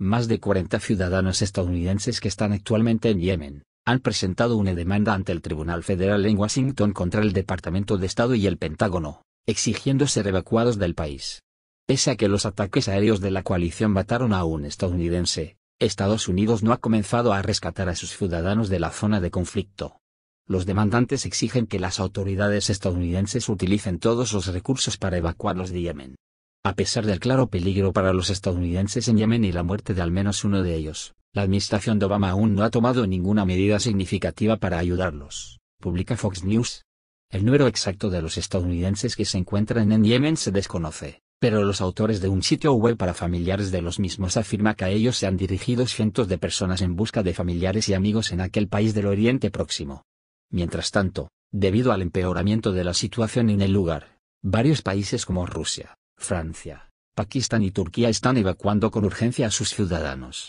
Más de 40 ciudadanos estadounidenses que están actualmente en Yemen, han presentado una demanda ante el Tribunal Federal en Washington contra el Departamento de Estado y el Pentágono, exigiendo ser evacuados del país. Pese a que los ataques aéreos de la coalición mataron a un estadounidense, Estados Unidos no ha comenzado a rescatar a sus ciudadanos de la zona de conflicto. Los demandantes exigen que las autoridades estadounidenses utilicen todos los recursos para evacuarlos de Yemen. A pesar del claro peligro para los estadounidenses en Yemen y la muerte de al menos uno de ellos, la administración de Obama aún no ha tomado ninguna medida significativa para ayudarlos, publica Fox News. El número exacto de los estadounidenses que se encuentran en Yemen se desconoce, pero los autores de un sitio web para familiares de los mismos afirma que a ellos se han dirigido cientos de personas en busca de familiares y amigos en aquel país del Oriente Próximo. Mientras tanto, debido al empeoramiento de la situación en el lugar, varios países como Rusia, Francia, Pakistán y Turquía están evacuando con urgencia a sus ciudadanos.